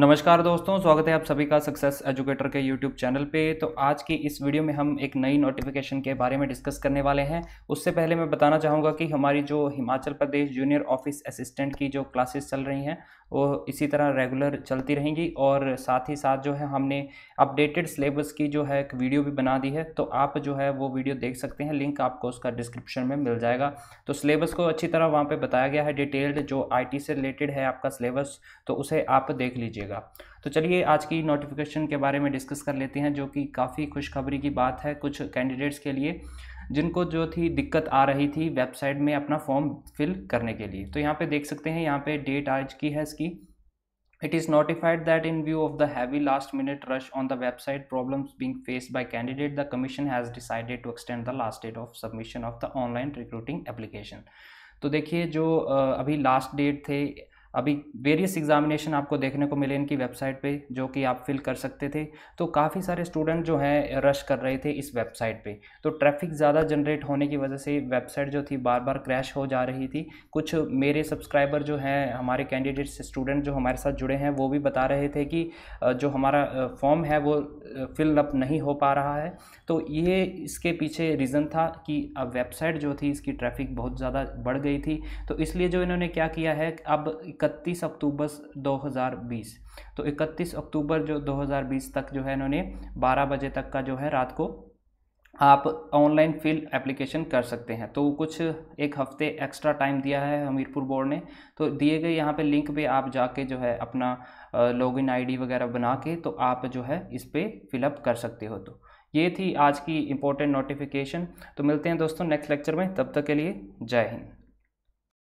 नमस्कार दोस्तों स्वागत है आप सभी का सक्सेस एजुकेटर के यूट्यूब चैनल पे तो आज की इस वीडियो में हम एक नई नोटिफिकेशन के बारे में डिस्कस करने वाले हैं उससे पहले मैं बताना चाहूँगा कि हमारी जो Himachal Pradesh junior office assistant की जो क्लासेस चल रही हैं वो इसी तरह रेगुलर चलती रहेंगी और साथ ही साथ जो है हमने अपडेटेड सिलेबस की जो है एक वीडियो भी बना दी है तो आप जो है वो वीडियो देख सकते हैं लिंक आपको उसका डिस्क्रिप्शन में मिल जाएगा तो सिलेबस को अच्छी तरह वहाँ पर बताया गया है डिटेल्ड जो आई से रिलेटेड है आपका सिलेबस तो उसे आप देख लीजिएगा पहुंचेगा तो चलिए आज की नोटिफिकेशन के बारे में डिस्कस कर लेते हैं जो कि काफ़ी खुशखबरी की बात है कुछ कैंडिडेट्स के लिए जिनको जो थी दिक्कत आ रही थी वेबसाइट में अपना फॉर्म फिल करने के लिए तो यहाँ पे देख सकते हैं यहाँ पे डेट आज की है इसकी it is notified that in view of the heavy last minute rush on the website problems being faced by candidate the commission has decided to extend the last date of submission of the online recruiting application तो देखिए जो अभी last date थे अभी various examination आपको देखने को मिले इनकी वेबसाइट पे जो कि आप फिल कर सकते थे तो काफ़ी सारे स्टूडेंट जो हैं रश कर रहे थे इस वेबसाइट पे तो ट्रैफिक ज़्यादा जनरेट होने की वजह से वेबसाइट जो थी बार बार क्रैश हो जा रही थी कुछ मेरे सब्सक्राइबर जो हैं हमारे कैंडिडेट्स स्टूडेंट जो हमारे साथ जुड़े हैं वो भी बता रहे थे कि जो हमारा फॉर्म है वो फिल अप नहीं हो पा रहा है तो ये इसके पीछे रीज़न था कि अब वेबसाइट जो थी इसकी ट्रैफिक बहुत ज़्यादा बढ़ गई थी तो इसलिए जो इन्होंने क्या किया है अब इकतीस अक्टूबर 2020 तो 31 अक्टूबर जो 2020 तक जो है इन्होंने 12 बजे तक का जो है रात को आप ऑनलाइन फिल एप्लीकेशन कर सकते हैं तो कुछ एक हफ्ते एक्स्ट्रा टाइम दिया है हमीरपुर बोर्ड ने तो दिए गए यहाँ पे लिंक पे आप जाके जो है अपना लॉगिन आईडी वगैरह बना के तो आप जो है इस पर फिलअप कर सकते हो तो ये थी आज की इम्पोर्टेंट नोटिफिकेशन तो मिलते हैं दोस्तों नेक्स्ट लेक्चर में तब तक के लिए जय हिंद